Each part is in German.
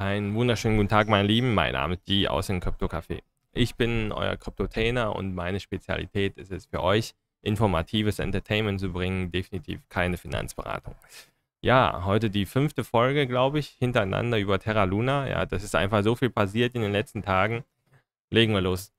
Einen wunderschönen guten Tag, meine Lieben. Mein Name ist G aus dem Crypto Café. Ich bin euer Kryptotainer und meine Spezialität ist es für euch, informatives Entertainment zu bringen, definitiv keine Finanzberatung. Ja, heute die fünfte Folge, glaube ich, hintereinander über Terra Luna. Ja, das ist einfach so viel passiert in den letzten Tagen. Legen wir los.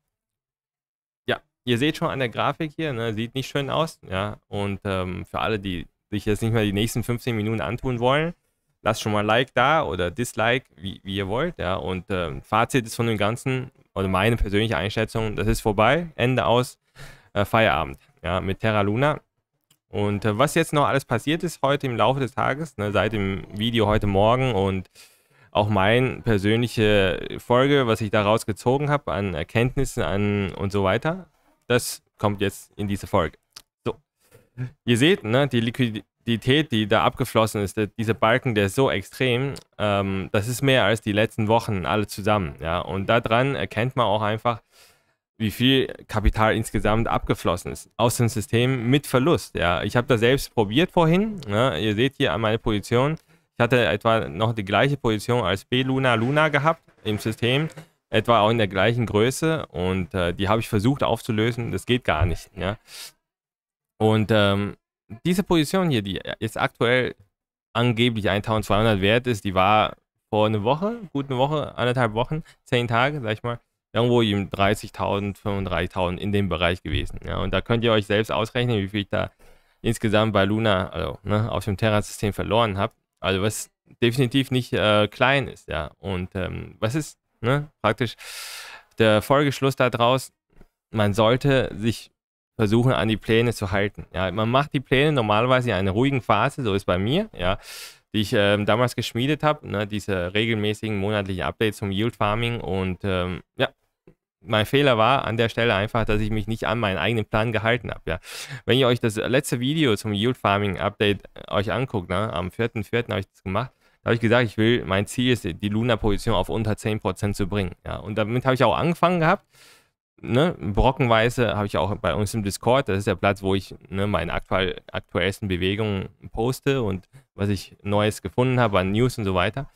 Ja, ihr seht schon an der Grafik hier, ne, sieht nicht schön aus. Ja, und ähm, für alle, die sich jetzt nicht mehr die nächsten 15 Minuten antun wollen, lasst schon mal Like da oder Dislike, wie, wie ihr wollt. Ja. Und ähm, Fazit ist von dem Ganzen, oder meine persönliche Einschätzung, das ist vorbei, Ende aus, äh, Feierabend ja, mit Terra Luna. Und äh, was jetzt noch alles passiert ist heute im Laufe des Tages, ne, seit dem Video heute Morgen und auch meine persönliche Folge, was ich daraus gezogen habe an Erkenntnissen an und so weiter, das kommt jetzt in diese Folge. So, ihr seht, ne, die Liquidität. Intensität, die da abgeflossen ist, der, dieser Balken, der ist so extrem, ähm, das ist mehr als die letzten Wochen alle zusammen. Ja? Und daran erkennt man auch einfach, wie viel Kapital insgesamt abgeflossen ist aus dem System mit Verlust. Ja? Ich habe das selbst probiert vorhin. Ne? Ihr seht hier an meiner Position. Ich hatte etwa noch die gleiche Position als B-Luna Luna gehabt im System, etwa auch in der gleichen Größe. Und äh, die habe ich versucht aufzulösen. Das geht gar nicht. Ja? Und ähm, diese Position hier, die jetzt aktuell angeblich 1200 wert ist, die war vor einer Woche, gut eine Woche, anderthalb Wochen, zehn Tage, sag ich mal, irgendwo im 30.000, 35.000 in dem Bereich gewesen. Ja, und da könnt ihr euch selbst ausrechnen, wie viel ich da insgesamt bei Luna, also ne, aus dem Terra-System verloren habe. Also was definitiv nicht äh, klein ist, ja. Und ähm, was ist ne, praktisch der Folgeschluss daraus? Man sollte sich versuchen, an die Pläne zu halten. Ja, man macht die Pläne normalerweise in einer ruhigen Phase, so ist bei mir, ja, die ich ähm, damals geschmiedet habe, ne, diese regelmäßigen monatlichen Updates zum Yield Farming und ähm, ja, mein Fehler war an der Stelle einfach, dass ich mich nicht an meinen eigenen Plan gehalten habe. Ja. Wenn ihr euch das letzte Video zum Yield Farming Update äh, euch anguckt, ne, am 4.4. habe ich das gemacht, da habe ich gesagt, ich will, mein Ziel ist, die Luna-Position auf unter 10% zu bringen. Ja. Und damit habe ich auch angefangen gehabt ne, Brockenweise habe ich auch bei uns im Discord. Das ist der Platz, wo ich ne, meine aktuell, aktuellsten Bewegungen poste und was ich Neues gefunden habe an News und so weiter.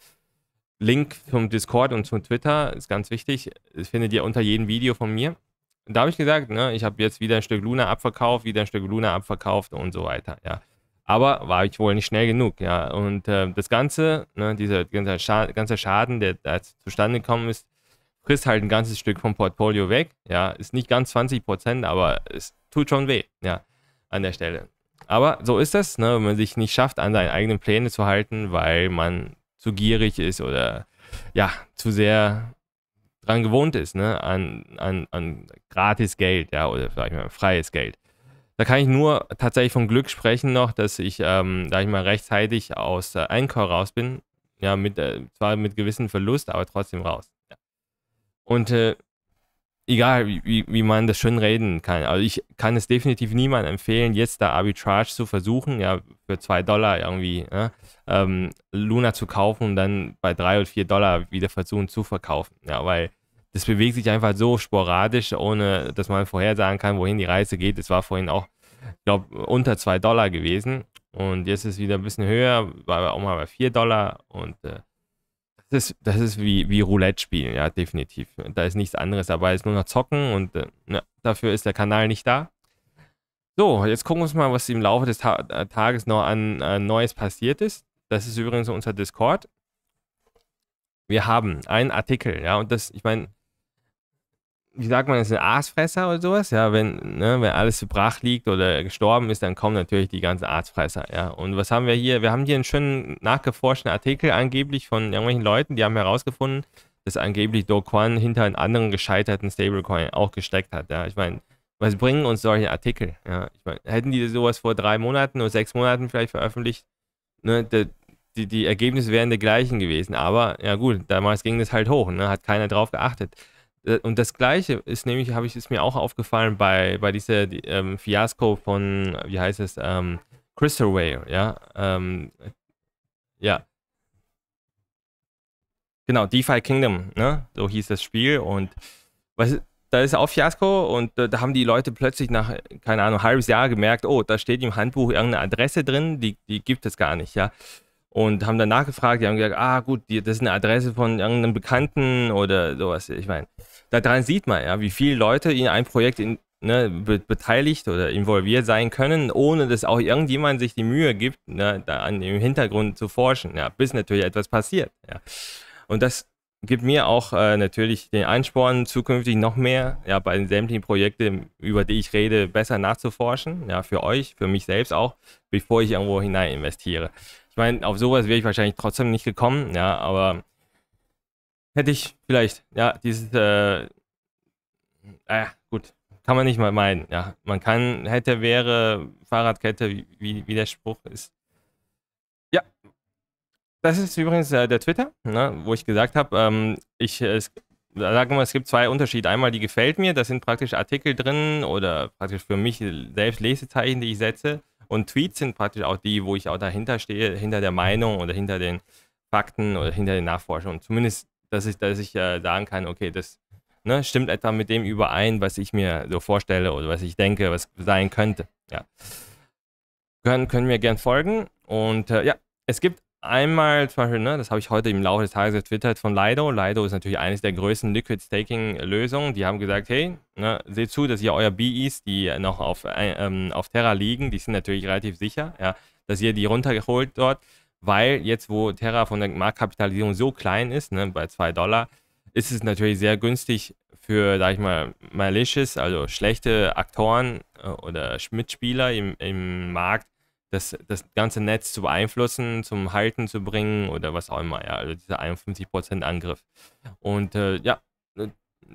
Link zum Discord und zum Twitter ist ganz wichtig. Das findet ihr unter jedem Video von mir. Da habe ich gesagt, ne, ich habe jetzt wieder ein Stück Luna abverkauft, wieder ein Stück Luna abverkauft und so weiter. Ja. Aber war ich wohl nicht schnell genug. Ja. Und äh, das Ganze, ne, dieser ganze, Schaden, der da zustande gekommen ist, frisst halt ein ganzes Stück vom Portfolio weg. Ja, ist nicht ganz 20 Prozent, aber es tut schon weh. Ja, an der Stelle. Aber so ist das, ne, wenn man sich nicht schafft, an seinen eigenen Pläne zu halten, weil man zu gierig ist oder ja, zu sehr dran gewohnt ist, ne, an, an, an gratis Geld, ja, oder vielleicht mal freies Geld. Da kann ich nur tatsächlich von Glück sprechen noch, dass ich, ähm, sag ich mal, rechtzeitig aus äh, Einkauf raus bin. Ja, mit, äh, zwar mit gewissen Verlust, aber trotzdem raus. Und äh, egal, wie, wie man das schön reden kann. Also ich kann es definitiv niemandem empfehlen, jetzt da Arbitrage zu versuchen, ja, für 2 Dollar irgendwie ja, ne, ähm, Luna zu kaufen und dann bei 3 oder 4 Dollar wieder versuchen zu verkaufen. Ja, weil das bewegt sich einfach so sporadisch, ohne dass man vorhersagen kann, wohin die Reise geht. Es war vorhin auch, ich glaube, unter 2 Dollar gewesen. Und jetzt ist es wieder ein bisschen höher, war auch mal bei 4 Dollar und äh, ist, das ist wie, wie Roulette spielen, ja, definitiv. Da ist nichts anderes dabei, ist nur noch zocken und äh, na, ne, dafür ist der Kanal nicht da. So, jetzt gucken wir uns mal, was im Laufe des Ta äh, Tages noch an äh, Neues passiert ist. Das ist übrigens unser Discord. Wir haben einen Artikel, ja, und das, ich meine, wie sagt man, ist ein Aasfresser oder sowas, ja, wenn, ne, wenn alles zu brach liegt oder gestorben ist, dann kommen natürlich die ganzen Aasfresser, ja. Und was haben wir hier? Wir haben hier einen schönen nachgeforschten Artikel angeblich von irgendwelchen Leuten, die haben herausgefunden, dass angeblich Do hinter einen anderen gescheiterten Stablecoin auch gesteckt hat, ja. Ich meine, was bringen uns solche Artikel, ja. Ich meine, hätten die sowas vor drei Monaten oder sechs Monaten vielleicht veröffentlicht, ne, die, die, die Ergebnisse wären die gleichen gewesen, aber ja gut, damals ging das halt hoch, ne, hat keiner drauf geachtet. Äh, und das gleiche ist nämlich, habe ich es mir auch aufgefallen bei, bei dieser die, ähm, Fiasko von, wie heißt es, ähm, Crystal Ware, ja. Ähm, ja. Genau, DeFi Kingdom, ne? So hieß das Spiel. Und was, da ist auch Fiasko und äh, da haben die Leute plötzlich nach, keine Ahnung, halbes Jahr gemerkt, oh, da steht im Handbuch irgendeine Adresse drin, die, die gibt es gar nicht, ja und haben dann nachgefragt. Die haben gesagt, ah gut, das ist eine Adresse von irgendeinem Bekannten oder sowas. Ich meine, daran sieht man ja, wie viele Leute in ein Projekt in, ne, be beteiligt oder involviert sein können, ohne dass auch irgendjemand sich die Mühe gibt, ne, da an dem Hintergrund zu forschen, ja, bis natürlich etwas passiert. Ja. Und das gibt mir auch äh, natürlich den Ansporn, zukünftig noch mehr ja, bei den sämtlichen Projekten, über die ich rede, besser nachzuforschen, ja, für euch, für mich selbst auch, bevor ich irgendwo hinein investiere. Ich meine, auf sowas wäre ich wahrscheinlich trotzdem nicht gekommen, ja, aber hätte ich vielleicht, ja, dieses, äh, naja, ah gut, kann man nicht mal meinen, ja. Man kann, hätte, wäre, Fahrradkette, wie, wie der Spruch ist. Ja, das ist übrigens äh, der Twitter, ne, wo ich gesagt habe, ähm, ich, es, sagen wir es gibt zwei Unterschiede. Einmal, die gefällt mir, das sind praktisch Artikel drin oder praktisch für mich selbst Lesezeichen, die ich setze. Und Tweets sind praktisch auch die, wo ich auch dahinter stehe, hinter der Meinung oder hinter den Fakten oder hinter den Nachforschungen. Zumindest, dass ich, dass ich äh, sagen kann, okay, das ne, stimmt etwa mit dem überein, was ich mir so vorstelle oder was ich denke, was sein könnte. Ja. Können, können mir gern folgen. Und äh, ja, es gibt einmal zum Beispiel, ne, das habe ich heute im Laufe des Tages getwittert von Lido. Lido ist natürlich eines der größten Liquid Staking Lösungen. Die haben gesagt, hey, ne, seht zu, dass ihr euer BEs, die noch auf, äh, ähm, auf Terra liegen, die sind natürlich relativ sicher, ja, dass ihr die runtergeholt dort, weil jetzt, wo Terra von der Marktkapitalisierung so klein ist, ne, bei 2 Dollar, ist es natürlich sehr günstig für, sag ich mal, malicious, also schlechte Aktoren äh, oder Mitspieler im, im Markt, das, das ganze Netz zu beeinflussen, zum Halten zu bringen oder was auch immer. Ja, also dieser 51% Angriff. Und äh, ja, äh,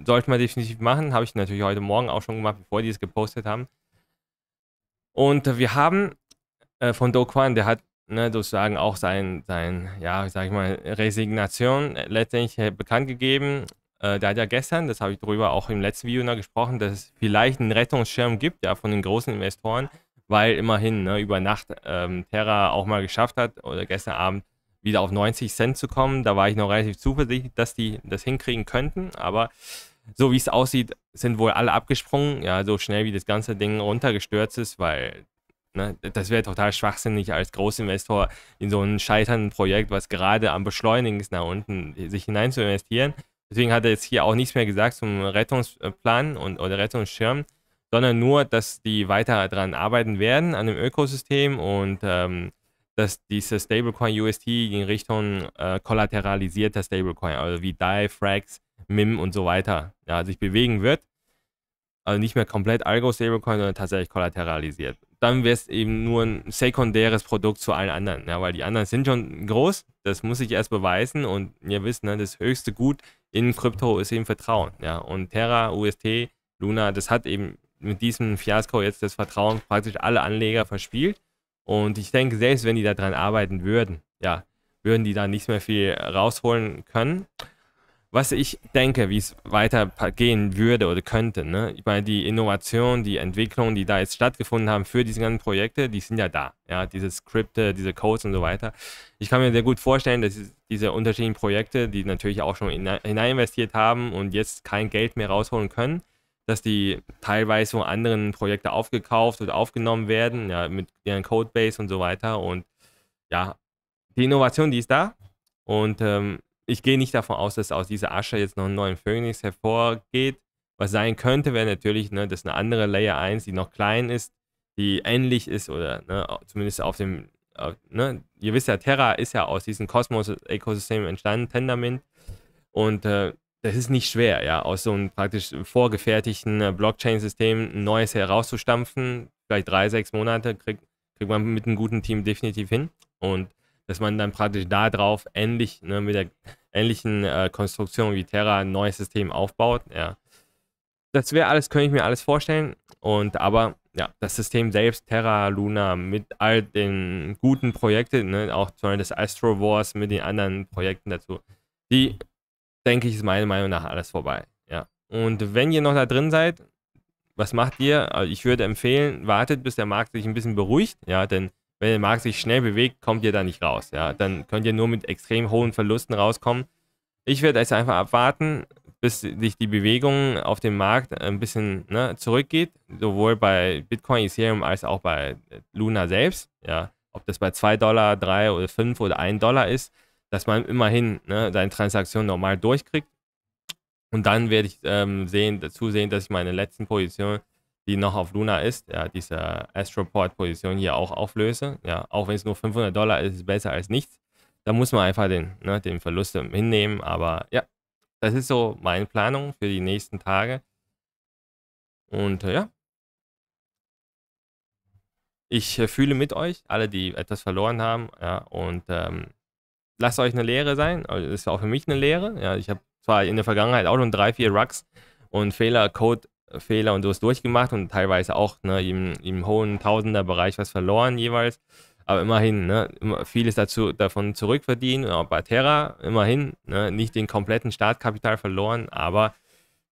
sollte man definitiv machen. Habe ich natürlich heute Morgen auch schon gemacht, bevor die es gepostet haben. Und äh, wir haben äh, von Do Kwan, der hat ne, sozusagen auch sein, sein, ja, sag ich mal, Resignation letztendlich äh, bekannt gegeben. Äh, der hat ja gestern, das habe ich darüber auch im letzten Video noch gesprochen, dass es vielleicht einen Rettungsschirm gibt, ja, von den großen Investoren weil immerhin ne, über Nacht ähm, Terra auch mal geschafft hat oder gestern Abend wieder auf 90 Cent zu kommen. Da war ich noch relativ zuversichtlich, dass die das hinkriegen könnten, aber so wie es aussieht, sind wohl alle abgesprungen, ja, so schnell wie das ganze Ding runtergestürzt ist, weil ne, das wäre total schwachsinnig als Großinvestor in so ein scheiternden Projekt, was gerade am Beschleunigen ist, nach unten sich hinein zu investieren. Deswegen hat er jetzt hier auch nichts mehr gesagt zum Rettungsplan und oder Rettungsschirm sondern nur, dass die weiter daran arbeiten werden, an dem Ökosystem und ähm, dass diese Stablecoin UST in Richtung äh, kollateralisierter Stablecoin, also wie DAI, Frax, MIM und so weiter, ja, sich bewegen wird. Also nicht mehr komplett Algo-Stablecoin, sondern tatsächlich kollateralisiert. Dann wäre es eben nur ein sekundäres Produkt zu allen anderen, ja, weil die anderen sind schon groß, das muss ich erst beweisen und ihr wisst, ne, das höchste Gut in Krypto ist eben Vertrauen. Ja, und Terra, UST, Luna, das hat eben mit diesem Fiasko jetzt das Vertrauen praktisch alle Anleger verspielt. Und ich denke, selbst wenn die daran arbeiten würden, ja, würden die da nicht mehr viel rausholen können. Was ich denke, wie es weitergehen würde oder könnte, ne? ich meine, die Innovation, die Entwicklung, die da jetzt stattgefunden haben für diese ganzen Projekte, die sind ja da. Ja, diese Skripte, diese Codes und so weiter. Ich kann mir sehr gut vorstellen, dass diese unterschiedlichen Projekte, die natürlich auch schon hinein investiert haben und jetzt kein Geld mehr rausholen können, dass die teilweise von anderen Projekten aufgekauft oder aufgenommen werden, ja, mit ihren Codebase und so weiter. Und ja, die Innovation, die ist da. Und ähm, ich gehe nicht davon aus, dass aus dieser Asche jetzt noch einen neuen Phoenix hervorgeht. Was sein könnte, wäre natürlich, ne, dass eine andere Layer 1, die noch klein ist, die ähnlich ist oder ne, zumindest auf dem, auf, ne, ihr wisst ja, Terra ist ja aus diesem Kosmos-Ökosystem entstanden, Tendermint. Und äh, das ist nicht schwer, ja, aus so einem praktisch vorgefertigten äh, Blockchain-System ein neues herauszustampfen. Vielleicht drei, sechs Monate kriegt, kriegt man mit einem guten Team definitiv hin. Und dass man dann praktisch darauf ähnlich, ne, mit der ähnlichen äh, Konstruktion wie Terra ein neues System aufbaut, ja. Das wäre alles, könnte ich mir alles vorstellen. Und aber, ja, das System selbst, Terra, Luna, mit all den guten Projekten, ne, auch zum Beispiel das Astro Wars mit den anderen Projekten dazu, die denke ich, ist meiner Meinung nach alles vorbei. Ja. Und wenn ihr noch da drin seid, was macht ihr? Also ich würde empfehlen, wartet, bis der Markt sich ein bisschen beruhigt, ja, denn wenn der Markt sich schnell bewegt, kommt ihr da nicht raus, ja. Dann könnt ihr nur mit extrem hohen Verlusten rauskommen. Ich werde jetzt einfach abwarten, bis sich die Bewegung auf dem Markt ein bisschen ne, zurückgeht, sowohl bei Bitcoin, Ethereum als auch bei Luna selbst, ja. Ob das bei 2 Dollar, 3 oder 5 oder 1 Dollar ist, dass man immerhin ne, seine Transaktion normal durchkriegt. Und dann werde ich ähm, sehen, dazu sehen, dass ich meine letzten Position, die noch auf Luna ist, ja, diese Astroport-Position hier auch auflöse. Ja, auch wenn es nur 500 Dollar ist, ist es besser als nichts. Da muss man einfach den, ne, den Verlust hinnehmen. Aber ja, das ist so meine Planung für die nächsten Tage. Und äh, ja, ich äh, fühle mit euch, alle, die etwas verloren haben. Ja, und ähm, lasst euch eine Lehre sein. Also, das ist auch für mich eine Lehre. Ja, ich habe zwar in der Vergangenheit auch schon drei, vier Rucks und Fehler, Code-Fehler äh, und sowas durchgemacht und teilweise auch ne, im, im hohen Tausender-Bereich was verloren jeweils. Aber immerhin, ne, vieles dazu, davon zurückverdienen. Und auch bei Terra, immerhin, ne, nicht den kompletten Startkapital verloren, aber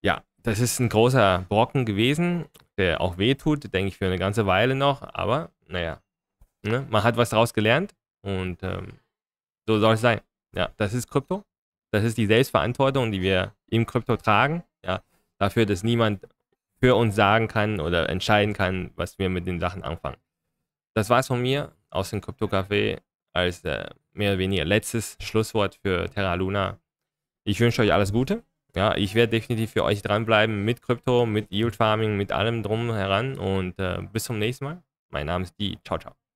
ja, das ist ein großer Brocken gewesen, der auch wehtut, denke ich, für eine ganze Weile noch. Aber naja, ne, man hat was daraus gelernt und ähm, so soll es sein. Ja, das ist Krypto. Das ist die Selbstverantwortung, die wir im Krypto tragen. Ja, dafür, dass niemand für uns sagen kann oder entscheiden kann, was wir mit den Sachen anfangen. Das war's von mir aus dem Krypto-Café als äh, mehr oder weniger letztes Schlusswort für Terra Luna. Ich wünsche euch alles Gute. Ja, ich werde definitiv für euch dranbleiben mit Krypto, mit Yield Farming, mit allem drum heran und äh, bis zum nächsten Mal. Mein Name ist Die. Ciao, ciao.